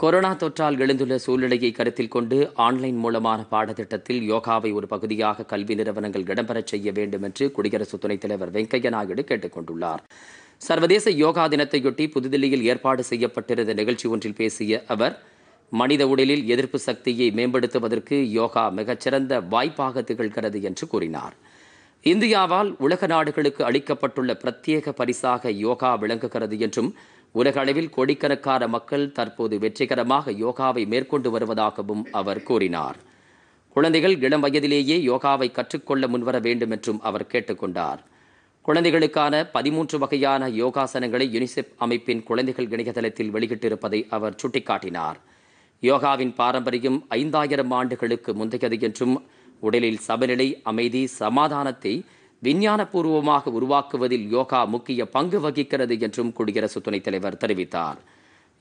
corona தொற்றால் எழுந்துள்ள சூழ்நிலையை கருத்தில் கொண்டு ஆன்லைன் மூலமான பாடத்திட்டத்தில் யோகாவை ஒரு பகுதியாக கல்வி நிறுவனங்கள் இடம்பெறச் செய்ய வேண்டும் என்று குடியரசு துணைத் தலைவர் வெங்கையா நாயுடு கேட்டுக் கொண்டுள்ளார் சர்வதேச யோகா தினத்தையொட்டி புதுதில்லியில் ஏற்பாடு செய்யப்பட்டிருந்த நிகழ்ச்சி ஒன்றில் பேசிய அவர் மனித உடலில் எதிர்ப்பு சக்தியை மேம்படுத்துவதற்கு யோகா மிகச்சிறந்த வாய்ப்பாக திகழ்கிறது என்று கூறினார் இந்தியாவால் உலக நாடுகளுக்கு அளிக்கப்பட்டுள்ள பிரத்யேக பரிசாக யோகா விளங்குகிறது என்றும் உலக அளவில் கோடிக்கணக்கான மக்கள் தற்போது வெற்றிகரமாக யோகாவை மேற்கொண்டு வருவதாகவும் அவர் கூறினார் குழந்தைகள் இளம் வயதிலேயே யோகாவை கற்றுக்கொள்ள முன்வர வேண்டும் என்றும் அவர் கேட்டுக்கொண்டார் குழந்தைகளுக்கான பதிமூன்று வகையான யோகாசனங்களை யுனிசெப் அமைப்பின் குழந்தைகள் இணையதளத்தில் வெளியிட்டிருப்பதை அவர் சுட்டிக்காட்டினார் யோகாவின் பாரம்பரியம் ஐந்தாயிரம் ஆண்டுகளுக்கு முந்தையது என்றும் உடலில் சமநிலை அமைதி சமாதானத்தை விஞ்ஞானபூர்வமாக உருவாக்குவதில் யோகா முக்கிய பங்கு வகிக்கிறது என்றும் குடியரசு துணைத் தலைவர் தெரிவித்தார்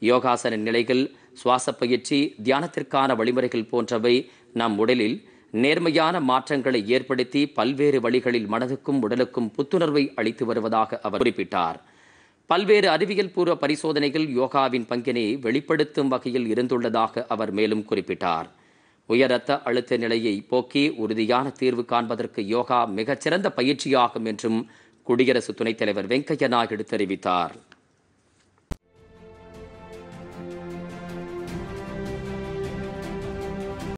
யோகாசன நிலைகள் சுவாச பயிற்சி தியானத்திற்கான வழிமுறைகள் போன்றவை நம் உடலில் நேர்மையான மாற்றங்களை ஏற்படுத்தி பல்வேறு வழிகளில் மனதுக்கும் உடலுக்கும் புத்துணர்வை அளித்து வருவதாக அவர் குறிப்பிட்டார் பல்வேறு அறிவியல் பூர்வ பரிசோதனைகள் யோகாவின் பங்கினை வெளிப்படுத்தும் வகையில் இருந்துள்ளதாக அவர் மேலும் குறிப்பிட்டார் உயர் ரத்த அழுத்த நிலையை போக்கி உறுதியான தீர்வு காண்பதற்கு யோகா மிகச்சிறந்த பயிற்சியாகும் என்றும் குடியரசு துணைத் தலைவர் வெங்கையா நாயுடு தெரிவித்தார்